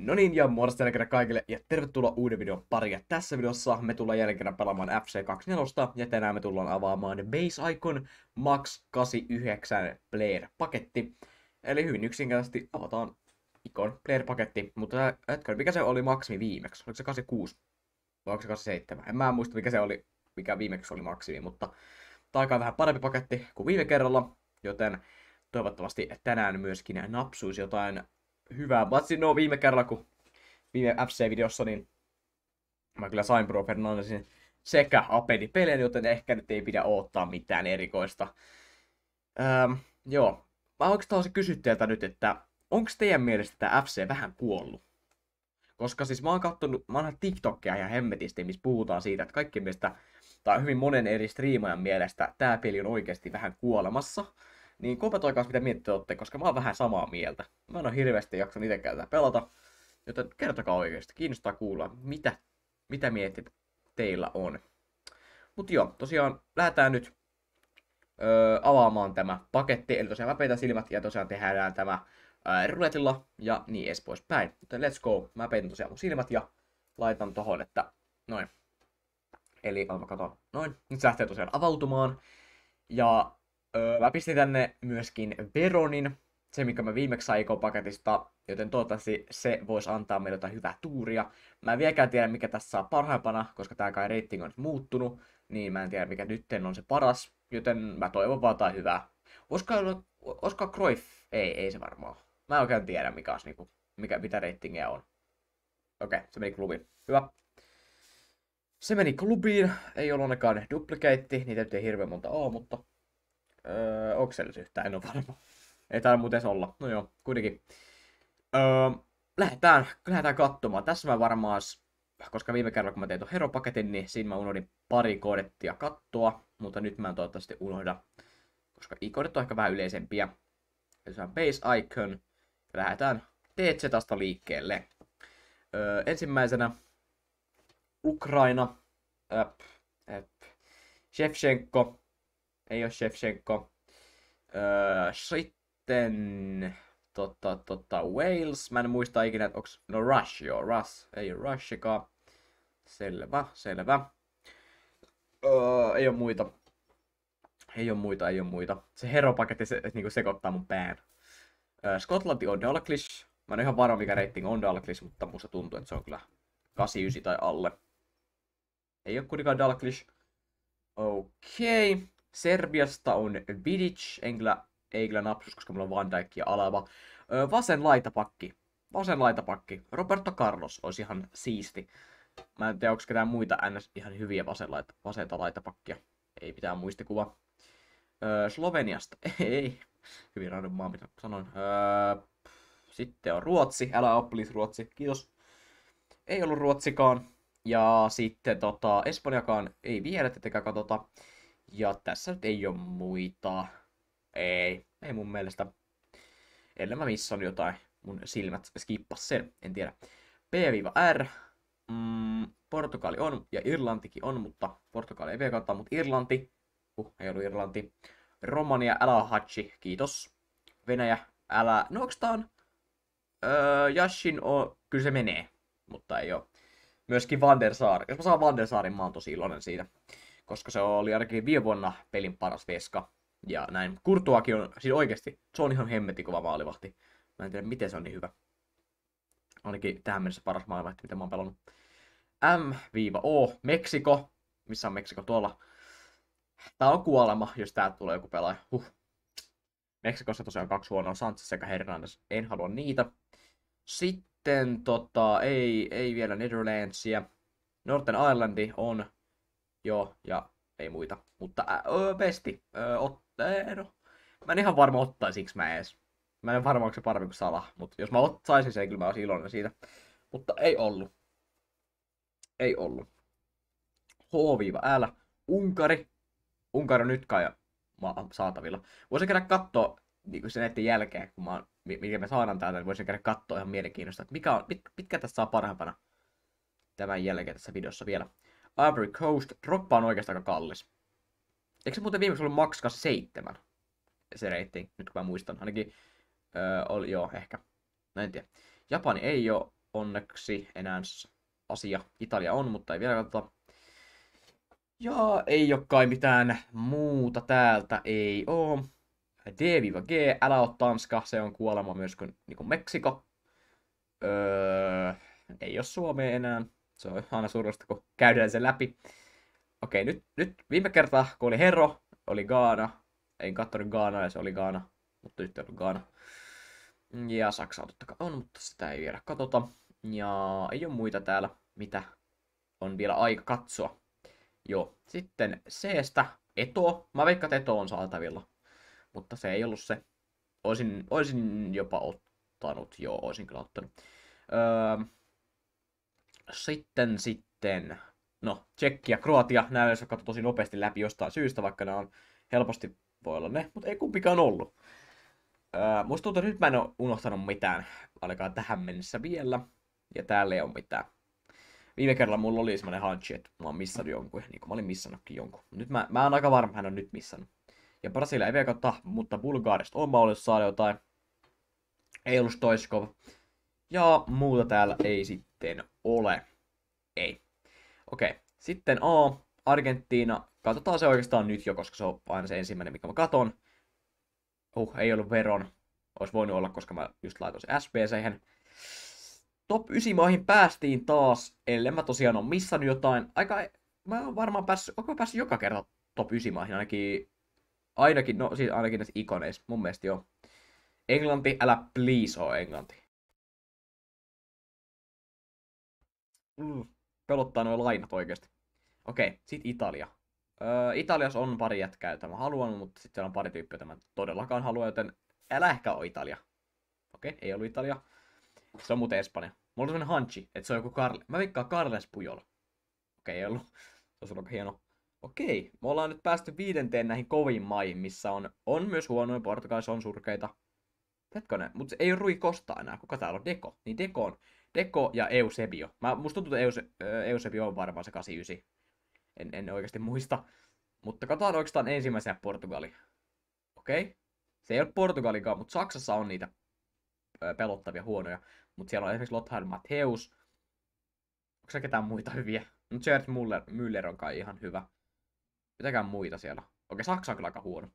No niin, ja muodosta jälleen kerran kaikille, ja tervetuloa uuden videon pari. Ja tässä videossa me tullaan jälleen kerran pelaamaan FC24, ja tänään me tullaan avaamaan Base Icon Max 89 Player-paketti. Eli hyvin yksinkertaisesti avataan Icon Player-paketti, mutta hetkinen, mikä se oli maksimi viimeksi? Oliko se 86? Vai onko se 87? En mä muista, mikä se oli, mikä viimeksi oli maksimi, mutta tämä on vähän parempi paketti kuin viime kerralla, joten toivottavasti tänään myöskin napsuisi jotain hyvää. Paitsi no viime kerralla, kun viime FC-videossa, niin mä kyllä sain Bruno Fernandesin sekä apedi peleen, joten ehkä nyt ei pidä odottaa mitään erikoista. Öm, joo. Mä oikeastaan olisin kysyä teiltä nyt, että onko teidän mielestä tämä FC vähän kuollut? Koska siis mä oon kattonut, mä oon TikTokia ja hemmetisti, missä puhutaan siitä, että kaikki mielestä, tai hyvin monen eri striimajan mielestä, tämä peli on oikeasti vähän kuolemassa. Niin kommentoikaa, mitä miettiä olette, koska mä oon vähän samaa mieltä. Mä en oo hirveästi jaksan itsekään tätä pelata. Joten kertokaa oikeasti, kiinnostaa kuulla, mitä, mitä mietit teillä on. Mut joo, tosiaan lähdetään nyt öö, avaamaan tämä paketti. Eli tosiaan mä peitän silmät ja tosiaan tehdään tämä öö, ruletilla ja niin edes päin. Joten let's go. Mä peitän tosiaan mun silmät ja laitan tohon, että noin. Eli mä katon, noin. Nyt se lähtee tosiaan avautumaan. Ja Öö, mä pistin tänne myöskin Veronin, se mikä mä viimeksi saiko paketista, joten toivottavasti se voisi antaa meille jotain hyvää tuuria. Mä en vieläkään tiedä, mikä tässä saa parhaimpana, koska tää kai rating on nyt muuttunut, niin mä en tiedä, mikä nyt on se paras, joten mä toivon vaan jotain hyvää. Oskar, Oskar Cruyff? Ei, ei se varmaan. Mä en oikein tiedä, mikä on, niinku, mikä, mitä ratingia on. Okei, okay, se meni klubiin. Hyvä. Se meni klubiin, ei ollut ainakaan duplikeitti, niitä ei hirveän monta ole, mutta Öö, onko se yhtään? En ole varma. Ei täällä muuten olla. No joo, kuitenkin. Öö, lähdetään, lähdetään katsomaan. Tässä mä varmaan, koska viime kerralla kun mä tein tuon heropaketin, niin siinä mä unohdin pari koodettia kattoa, mutta nyt mä en toivottavasti unohda, koska ikonit on ehkä vähän yleisempiä. Eli se on base icon. Lähdetään TZstä liikkeelle. Öö, ensimmäisenä Ukraina, äp, äp, Shevchenko, ei ole Shevchenko. Öö, sitten totta, totta, Wales. Mä en muista ikinä, että onks... No Rush, joo, Rush. Ei Rushika. Selvä, selvä. Öö, ei ole muita. Ei ole muita, ei ole muita. Se heropaketti se, niinku sekoittaa mun pään. Öö, Skotlanti on Dalglish. Mä en ole ihan varma, mikä rating on Dalglish, mutta musta tuntuu, että se on kyllä 89 tai alle. Ei ole kuitenkaan Dalglish. Okei. Okay. Serbiasta on Vidic, Engla, Eigla napsus, koska mulla on Van Dijk ja Alaba. Öö, vasen laitapakki. Vasen laitapakki. Roberto Carlos olisi ihan siisti. Mä en tiedä, onko ketään muita ns. ihan hyviä vasen laita, vasenta laitapakkia. Ei mitään muistikuva. Öö, Sloveniasta. Ei. Hyvin random maa, mitä sanon. Öö, sitten on Ruotsi. Älä ole Ruotsi. Kiitos. Ei ollut Ruotsikaan. Ja sitten tota, Espanjakaan ei vielä tietenkään katsota. Ja tässä nyt ei ole muita. Ei, ei mun mielestä. Ellei mä missään jotain. Mun silmät skippas sen, en tiedä. P-R. Mm, Portugali on, ja Irlantikin on, mutta Portugali ei vielä kautta, mutta Irlanti. Uh, ei ollut Irlanti. Romania, älä hatsi, kiitos. Venäjä, älä... nokstaan. onks on? Öö, Jashin on... Kyllä se menee, mutta ei oo. Myöskin Vandersaar. Jos mä saan Vandersaarin, mä oon tosi iloinen siitä koska se oli ainakin viime vuonna pelin paras veska. Ja näin. Kurtuakin on, siis oikeasti, se on ihan hemmetin kova maalivahti. Mä en tiedä, miten se on niin hyvä. Ainakin tähän mennessä paras maalivahti, mitä mä oon pelannut. M-O, Meksiko. Missä on Meksiko tuolla? Tää on kuolema, jos tää tulee joku pelaaja. Huh. Meksikossa tosiaan kaksi huonoa, Sanchez sekä Hernandez. En halua niitä. Sitten tota, ei, ei vielä Netherlandsia. Northern Islandi on Joo, ja ei muita. Mutta öö, besti. Öö, ot, no. Mä en ihan varma ottaisinko mä edes. Mä en varma, onko se parempi kuin Sala, mutta jos mä ottaisin, sen, kyllä mä olisin iloinen siitä. Mutta ei ollut. Ei ollut. H-L. Unkari. Unkari on nyt kai saatavilla. Voisin käydä katsoa niin sen näiden jälkeen, kun mä oon, mikä me saadaan täältä, niin voisin käydä katsoa ihan mielenkiinnosta, että mikä on, mit, mitkä tässä saa parhaimpana tämän jälkeen tässä videossa vielä. Ivory Coast. Droppa on oikeastaan aika kallis. Eikö se muuten viimeksi ollut makskas seitsemän? Se reitti, nyt kun mä muistan. Ainakin öö, oli, joo, ehkä. No en tiedä. Japani ei ole onneksi enää asia. Italia on, mutta ei vielä katsota. Ja ei oo kai mitään muuta täältä, ei oo. D-G, älä oo Tanska, se on kuolema myös kuin, niin kuin Meksiko. Öö, ei oo Suomea enää. Se on aina surullista, kun käydään se läpi. Okei, nyt, nyt viime kertaa, kun oli Hero, oli Gaana. En katsonut Gaanaa ja se oli Gaana, mutta nyt on Gaana. Ja Saksaa totta kai on, mutta sitä ei vielä katsota. Ja ei ole muita täällä, mitä on vielä aika katsoa. Joo, sitten C-stä Eto. Mä veikkaan, että Eto on saatavilla. Mutta se ei ollut se. Oisin, oisin jopa ottanut, joo, oisin kyllä ottanut. Öö, sitten sitten, no, Tsekki ja Kroatia, nämä jos katso tosi nopeasti läpi jostain syystä, vaikka nämä on helposti voi olla ne, mutta ei kumpikaan ollut. Öö, musta tuntuu, että nyt mä en ole unohtanut mitään, ainakaan tähän mennessä vielä, ja täällä ei ole mitään. Viime kerralla mulla oli semmoinen hunch, että mä oon missannut jonkun, niin kuin mä olin missannutkin jonkun. Nyt mä, mä oon aika varma, hän on nyt missannut. Ja Brasilia ei vielä kautta, mutta Bulgaarista on mahdollista saada jotain. Ei ollut Stoiskov. Ja muuta täällä ei sitten ole. Ei. Okei. Okay. Sitten A, Argentiina. Katsotaan se oikeastaan nyt jo, koska se on aina se ensimmäinen, mikä mä katon. Uh, ei ollut veron. Olisi voinut olla, koska mä just laitoin se SP hän Top 9 maihin päästiin taas, ellei mä tosiaan on missannut jotain. Aika, mä oon varmaan päässyt, onko päässyt joka kerta top 9 maihin ainakin, ainakin, no siis ainakin näissä ikoneissa, mun mielestä joo. Englanti, älä please oo englanti. Mm, pelottaa noin lainat oikeasti. Okei, okay, sit Italia. Öö, Italiassa on pari jätkää, jota mä haluan, mutta sitten on pari tyyppiä, joita mä todellakaan haluan, joten älä ehkä ole Italia. Okei, okay, ei ollut Italia. Se on muuten Espanja. Mulla on sellainen hanchi, että se on joku Karle. Mä veikkaan Carles Pujol. Okei, okay, ei ollut. Se on aika hieno. Okei, okay, me ollaan nyt päästy viidenteen näihin kovin maihin, missä on, on myös huonoja, portugaisia, on surkeita. Hetkonen, mutta ei ole Rui Costa enää, kuka täällä on? Deko. Niin Deko on Teko ja Eusebio. Mä, musta tuntuu, että Euse, Eusebio on varmaan se 89. En, en oikeasti muista. Mutta katsotaan oikeastaan ensimmäisenä Portugali. Okei? Okay? Se ei ole Portugalikaan, mutta Saksassa on niitä pelottavia huonoja. Mutta siellä on esimerkiksi Lothar Matheus. Onko se ketään muita hyviä? No Gerd Müller, Müller on kai ihan hyvä. Mitäkään muita siellä? Okei, Saksa on kyllä aika huono.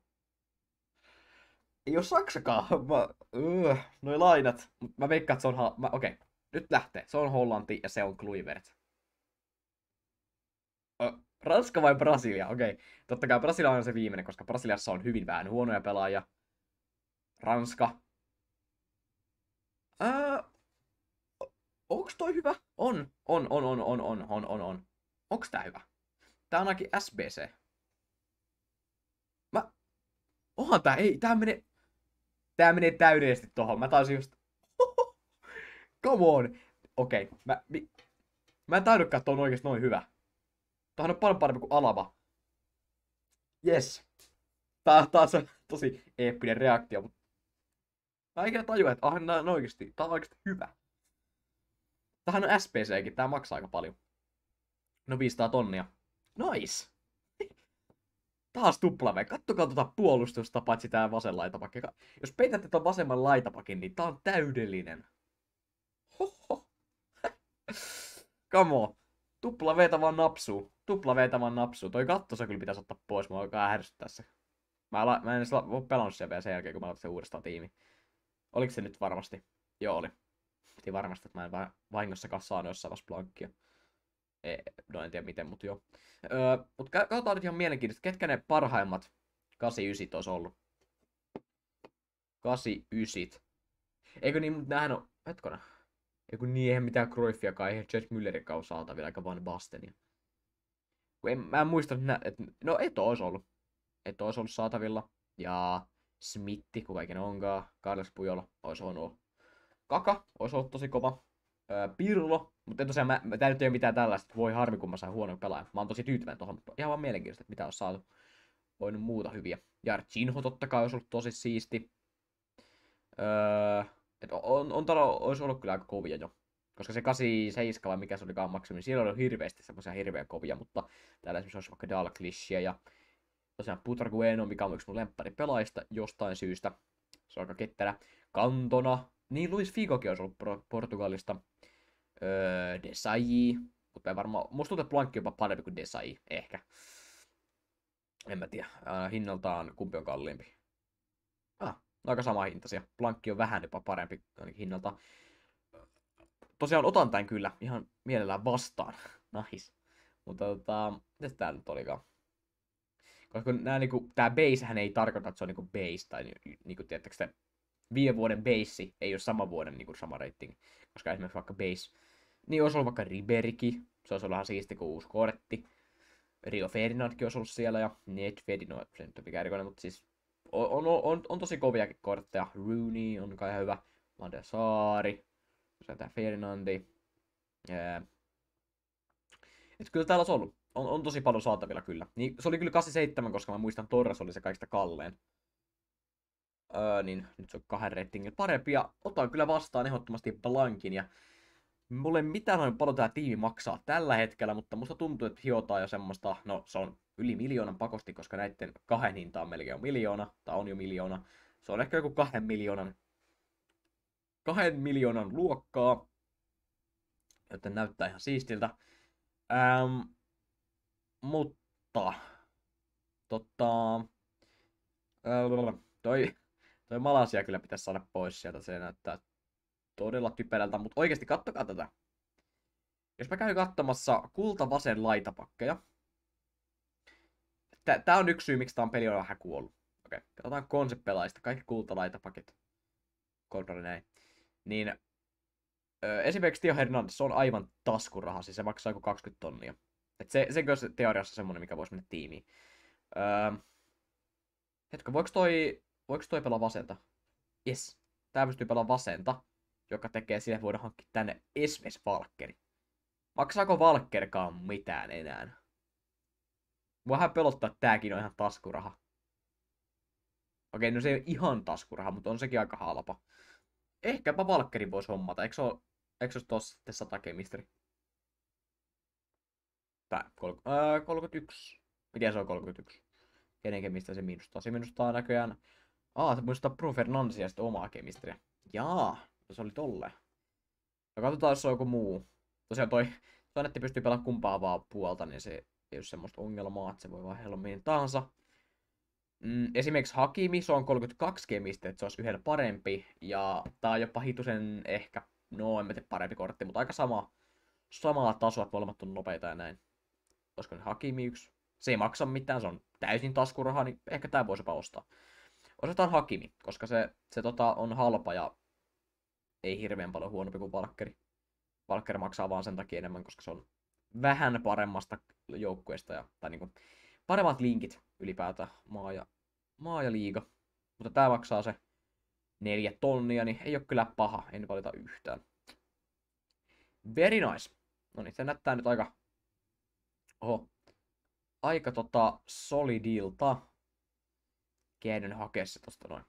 Ei ole Saksakaan. Mä, öö, noi lainat. Mä veikkaan, että se on... Ha- mä, nyt lähtee. Se on Hollanti ja se on Kluivert. Ranska vai Brasilia? Okei. Okay. Totta kai Brasilia on se viimeinen, koska Brasiliassa on hyvin vähän huonoja pelaajia. Ranska. Öö, onks toi hyvä? On, on, on, on, on, on, on, on, on. Onks tää hyvä? Tää on ainakin SBC. Mä... Oha, tää, ei, tää menee... Tää menee täydellisesti tohon. Mä taisin just Come on! Okei, okay. mä, mä en tajunnutkaan, että on oikeesti noin hyvä. Tähän on paljon parempi kuin Alaba. Yes. Tää, on taas tosi eeppinen reaktio, mutta... Mä ikinä tajua, että ah, nää on oikeesti, tää on oikeesti hyvä. Tähän on SPCkin, tää maksaa aika paljon. No 500 tonnia. Nice! Taas tuplave. Kattokaa tuota puolustusta, paitsi tää vasen laitapakki. Jos peitätte ton vasemman laitapakin, niin tää on täydellinen. Hoho. Kamo. Tupla vetä vaan napsuu. Tupla vetä vaan napsuu. Toi katto se kyllä pitäisi ottaa pois. Mä alkaa ärsyttää se. Mä, la- mä en edes la, pelannut sen vielä sen jälkeen, kun mä aloitin uudestaan tiimi. Oliko se nyt varmasti? Joo, oli. Piti varmasti, että mä en va- vahingossakaan saanut jossain vaiheessa plankkia. Ei, no en tiedä miten, mutta joo. Öö, mutta katsotaan nyt ihan mielenkiintoista, ketkä ne parhaimmat 89 olisi ollut. 89. Eikö niin, mutta näähän on... Hetkona. Ja kun niin eihän mitään Cruyffiakaan, eihän Church Müllerikaan ole saatavilla, eikä vaan Bastenia. Kun en, mä en muista, että no et olisi ollut. Et olisi ollut saatavilla. Ja Smitti, kun kaiken onkaan, Carlos Pujol, olisi ollut. Kaka, olisi ollut tosi kova. Öö, Pirlo, mutta tosiaan mä, mä tää nyt ei ole mitään tällaista, voi harmi kun mä sain huonon pelaaja. Mä oon tosi tyytyväinen tuohon, mutta ihan vaan mielenkiintoista, että mitä on saatu. On muuta hyviä. Ja Jinho totta kai olisi ollut tosi siisti. Öö, et on, on talo, olisi ollut kyllä aika kovia jo. Koska se 87 vai mikä se olikaan maksimi, niin siellä oli hirveästi semmoisia hirveä kovia, mutta täällä esimerkiksi olisi vaikka Dalglishia ja tosiaan Putragueno, mikä on yksi mun lemppari pelaajista jostain syystä. Se on aika ketterä. Kantona, niin Luis Figokin olisi ollut Portugalista. Öö, Desai, mutta ei varmaan, musta tuntuu, että Blankki jopa parempi kuin Desai, ehkä. En mä tiedä, äh, hinnaltaan kumpi on kalliimpi aika sama hintaisia. Plankki on vähän jopa parempi hinnalta. Tosiaan otan tämän kyllä ihan mielellään vastaan. Nice. Mutta tota, mitäs tää nyt olikaan? Koska nämä, niinku, tää basehän ei tarkoita, että se on niinku base, tai niinku, tiettäks te, viime vuoden base ei ole sama vuoden niinku, sama rating. Koska esimerkiksi vaikka base, niin olisi ollut vaikka Riberiki, se olisi ollut ihan siisti kuin uusi kortti. Rio Ferdinandkin olisi ollut siellä, ja Ned Ferdinand, se nyt on mikä erikoinen, mutta siis on, on, on, on tosi koviakin kortteja. Rooney on kai hyvä. Mandesaari. Sieltä Ferdinandi. Yeah. Et kyllä täällä on ollut. On, on tosi paljon saatavilla kyllä. Niin, se oli kyllä 87, koska mä muistan Torres oli se kaikista kalleen. Öö, niin nyt se on kahden rettingin parempi ja otan kyllä vastaan ehdottomasti Blankin ja Mulle ei mitään noin paljon tämä tiimi maksaa tällä hetkellä, mutta musta tuntuu, että hiotaan jo semmoista, no se on yli miljoonan pakosti, koska näiden kahden hinta on melkein jo miljoona, tai on jo miljoona. Se on ehkä joku kahden miljoonan, kahden miljoonan luokkaa, joten näyttää ihan siistiltä. Ähm, mutta, tota, äh, toi, toi Malasia kyllä pitäisi saada pois sieltä, se näyttää todella typerältä, mutta oikeasti kattokaa tätä. Jos mä käyn katsomassa kultavasen laitapakkeja, Tää on yksi syy, miksi tää on peli on vähän kuollut. Okei, okay. katsotaan konseptpelaista, Kaikki kultalaitapakit. Kontrolli näin. Niin, ö, esimerkiksi Tio Hernandez on aivan taskuraha, siis se maksaa joku 20 tonnia. Et se, se on teoriassa semmonen, mikä voisi mennä tiimiin. Öö, hetkö, voiko toi, voiko toi pelaa vasenta? Yes, tää pystyy pelaa vasenta joka tekee sille voida hankkia tänne esimerkiksi Valkkeri. Maksaako Valkkerkaan mitään enää? Vähän pelottaa, että tääkin on ihan taskuraha. Okei, no se ei ole ihan taskuraha, mutta on sekin aika halpa. Ehkäpä Valkkeri voisi hommata. Eikö se ole, eikö se ole tossa sitten 100 kemisteri? Tai kol- öö, 31. Miten se on 31? Kenen kemistä se minusta Se minusta näköjään... Aa, se muistaa Pro Fernandesia sitten omaa kemistriä. Jaa se oli tolle. Ja katsotaan, jos on joku muu. Tosiaan toi Sonetti pystyy pelaamaan kumpaa vaan puolta, niin se ei ole semmoista ongelmaa, että se voi vaan helmiin tahansa. Mm, esimerkiksi Hakimi, se on 32 kemistä, että se olisi yhdellä parempi. Ja tää on jopa hitusen ehkä, no en mä tiedä parempi kortti, mutta aika sama, samaa tasoa, että molemmat on nopeita ja näin. Olisiko ne Hakimi yksi? Se ei maksa mitään, se on täysin taskurahaa, niin ehkä tää voisi jopa ostaa. Osataan Hakimi, koska se, se tota, on halpa ja ei hirveän paljon huonompi kuin Valkkeri. Valkkeri maksaa vaan sen takia enemmän, koska se on vähän paremmasta joukkueesta ja, tai niin kuin paremmat linkit ylipäätään maa ja, maa ja liiga. Mutta tämä maksaa se neljä tonnia, niin ei ole kyllä paha, en valita yhtään. Very nice. No niin, se näyttää nyt aika... Oho. Aika tota solidilta. Käännyn hakea se tosta noin.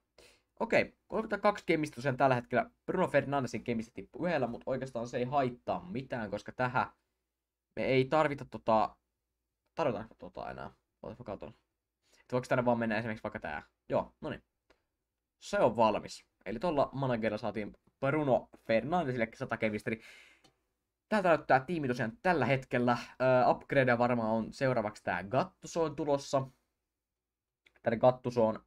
Okei, 32 kemistä tosiaan tällä hetkellä. Bruno Fernandesin kemistä tippui yhdellä, mutta oikeastaan se ei haittaa mitään, koska tähän me ei tarvita tota... Tarvitaanko tota enää? Oletko katon? Että voiko tänne vaan mennä esimerkiksi vaikka tää? Joo, no niin. Se on valmis. Eli tuolla managerilla saatiin Bruno Fernandesille 100 kemisteri. Tältä näyttää tiimi tosiaan tällä hetkellä. Uh, upgrade varmaan on seuraavaksi tää Gattuso on tulossa. Tänne Gattuso on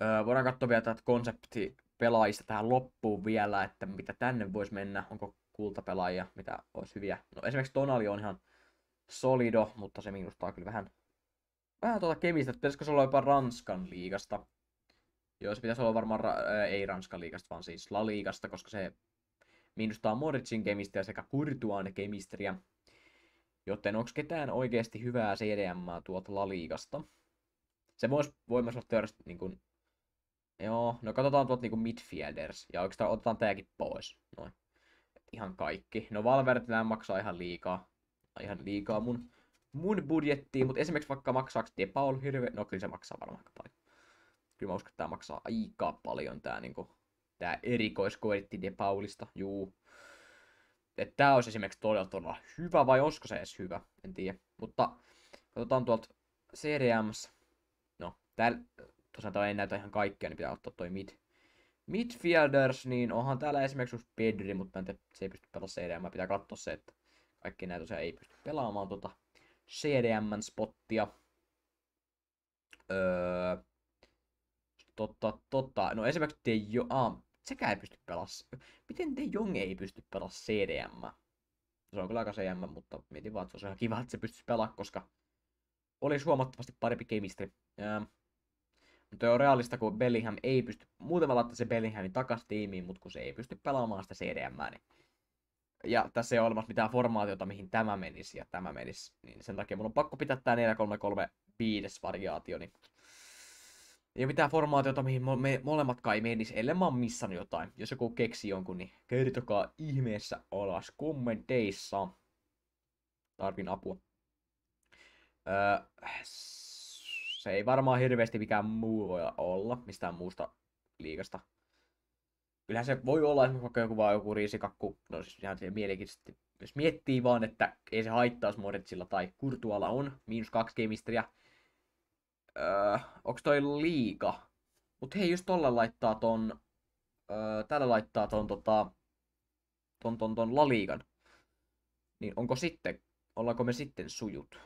Öö, voidaan katsoa vielä tätä konsepti pelaajista tähän loppuun vielä, että mitä tänne voisi mennä, onko kultapelaajia, mitä olisi hyviä. No esimerkiksi Tonali on ihan solido, mutta se minusta on kyllä vähän, vähän tuota kemistä, että pitäisikö se olla jopa Ranskan liigasta. Joo, se pitäisi olla varmaan, ra- ei Ranskan liigasta, vaan siis La Liigasta, koska se minusta on moritzin kemistä sekä Kurtuan kemistriä. Joten onko ketään oikeasti hyvää CDM tuolta La Liigasta? Se voisi, voimassa myös olla niin kuin, Joo, no katsotaan tuot niinku midfielders. Ja oikeastaan otetaan tääkin pois. Noin. ihan kaikki. No Valverde maksaa ihan liikaa. Ihan liikaa mun, mun budjettiin. Mutta esimerkiksi vaikka maksaako De Paul hirveä... No kyllä se maksaa varmaan aika paljon. Kyllä mä uskon, että tää maksaa aika paljon tää niinku... Tää erikoiskoetti De Paulista. Juu. Että tää olisi esimerkiksi todella todella hyvä. Vai olisiko se edes hyvä? En tiedä. Mutta katsotaan tuolta CDMs. No, täällä tosiaan toi ei näytä ihan kaikkea, niin pitää ottaa toi mid, midfielders, niin onhan täällä esimerkiksi just Pedri, mutta en tiedä, se ei pysty pelaamaan CDM, pitää katsoa se, että kaikki näitä tosiaan ei pysty pelaamaan tuota CDM-spottia. Öö, totta, totta. No esimerkiksi De Jong, ah, sekä ei pysty pelaamaan. Miten De Jong ei pysty pelaamaan CDM? Se on kyllä aika CDM, mutta mietin vaan, että se on ihan kiva, että se pystyisi pelaamaan, koska olisi huomattavasti parempi kemistri. Öö, mutta on realista, kun Bellingham ei pysty, muuten mä laittaisin se Bellinghamin takas tiimiin, mutta kun se ei pysty pelaamaan sitä CDM, niin ja tässä ei ole olemassa mitään formaatiota, mihin tämä menisi ja tämä menisi, niin sen takia mun on pakko pitää tämä 4-3-3-5 variaatio, niin ei ole mitään formaatiota, mihin me molemmatkaan ei menisi, ellei mä oon jotain. Jos joku keksi jonkun, niin kertokaa ihmeessä alas kommenteissa. Tarvin apua. Öö, se ei varmaan hirveästi mikään muu voi olla mistään muusta liikasta. Kyllähän se voi olla esimerkiksi vaikka joku vaan joku riisikakku, no siis ihan se mielenkiintoisesti. Jos miettii vaan, että ei se haittaa, jos Moritzilla tai Kurtualla on miinus kaksi kemistriä. Öö, onks toi liika? Mut hei, just tolla laittaa ton... Öö, täällä laittaa ton tota... Ton ton ton laliikan. Niin onko sitten... Ollaanko me sitten sujut?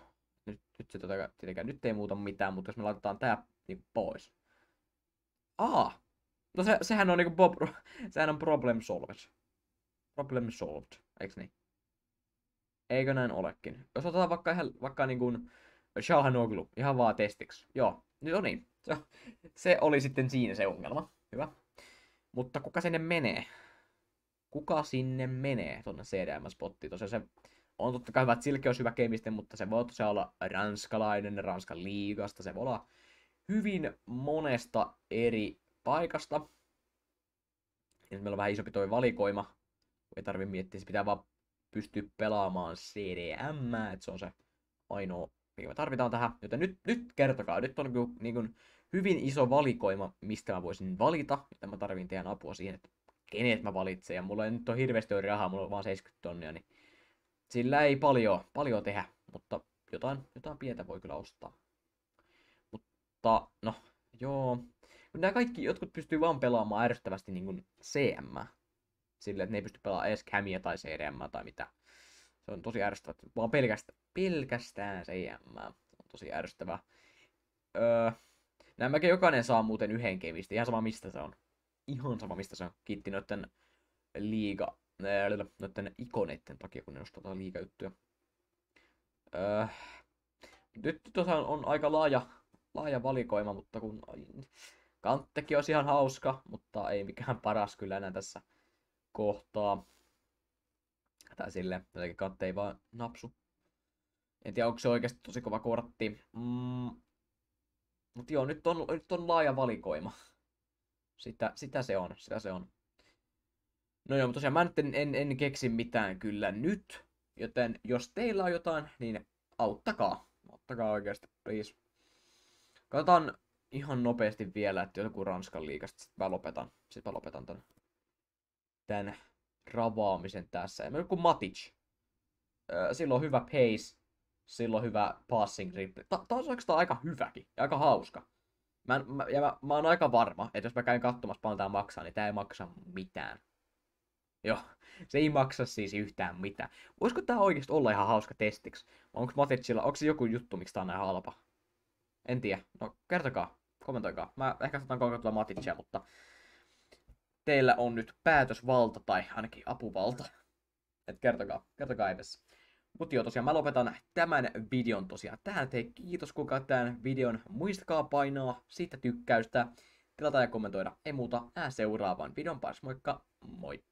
nyt, nyt se tota, tietenkään nyt ei muuta mitään, mutta jos me laitetaan tää niin pois. Aa! No se, sehän on niinku Bob, sehän on problem solved. Problem solved, eiks niin? Eikö näin olekin? Jos otetaan vaikka ihan, vaikka niinku Shahanoglu, ihan vaan testiksi. Joo, nyt no on niin. Se, se oli sitten siinä se ongelma. Hyvä. Mutta kuka sinne menee? Kuka sinne menee tuonne CDM-spottiin? Tosiaan se on totta kai hyvä, että Silke olisi hyvä kemisten, mutta se voi tosiaan olla ranskalainen, Ranskan liigasta, se voi olla hyvin monesta eri paikasta. Ja meillä on vähän isompi toi valikoima, ei tarvi miettiä, se pitää vaan pystyä pelaamaan CDM, että se on se ainoa, mikä me tarvitaan tähän. Joten nyt, nyt kertokaa, nyt on kyllä niinku, niin kuin hyvin iso valikoima, mistä mä voisin valita, joten mä tarvin teidän apua siihen, että kenet mä valitsen. Ja mulla ei nyt ole hirveästi ole rahaa, mulla on vaan 70 tonnia, niin sillä ei paljon, paljon tehdä, mutta jotain, jotain pientä voi kyllä ostaa. Mutta, no, joo. Nämä kaikki, jotkut pystyy vaan pelaamaan ärsyttävästi niin CM. sillä että ne ei pysty pelaamaan edes Camia tai CDM tai mitä. Se on tosi ärsyttävää. Vaan pelkästään, pelkästään CM. Se on tosi ärsyttävää. Öö, nämä jokainen saa muuten yhden kemistä. Ihan sama mistä se on. Ihan sama mistä se on. Kiitti noiden liiga näiden ikoneiden takia, kun ne nostetaan liikajuttuja. Äh, nyt tosiaan on aika laaja, laaja valikoima, mutta kun Kanttekin olisi ihan hauska, mutta ei mikään paras kyllä enää tässä kohtaa. Tai sille, jotenkin Kantte ei vaan napsu. En tiedä, onko se oikeasti tosi kova kortti. Mm. Mutta joo, nyt on, nyt on laaja valikoima. Sitä, sitä se on, sitä se on. No joo, mutta tosiaan mä nyt en, en, en keksi mitään kyllä nyt. Joten jos teillä on jotain, niin auttakaa. Auttakaa oikeasti, please. Katsotaan ihan nopeasti vielä, että joku Ranskan liikasta. Sitten mä lopetan. Sitten mä lopetan tämän, tämän ravaamisen tässä. Ja kun Matic. Silloin hyvä pace. Silloin hyvä passing ripple. Taas oikeastaan aika hyväkin ja aika hauska. Mä, mä, ja mä, mä oon aika varma, että jos mä käyn katsomassa paljon tää maksaa, niin tää ei maksa mitään. Joo, se ei maksa siis yhtään mitään. Voisiko tämä oikeasti olla ihan hauska testiksi? Onko Matitsilla, onko se joku juttu, miksi tää on näin halpa? En tiedä. No, kertokaa, kommentoikaa. Mä ehkä saatan kokeilla Matitsia, mutta teillä on nyt päätösvalta tai ainakin apuvalta. Et kertokaa, kertokaa edes. Mutta joo, tosiaan mä lopetan tämän videon tosiaan tähän. Tei kiitos kuka tämän videon. Muistakaa painaa siitä tykkäystä, tilata ja kommentoida. Ei muuta, nää seuraavaan videon parissa. Moikka, moi!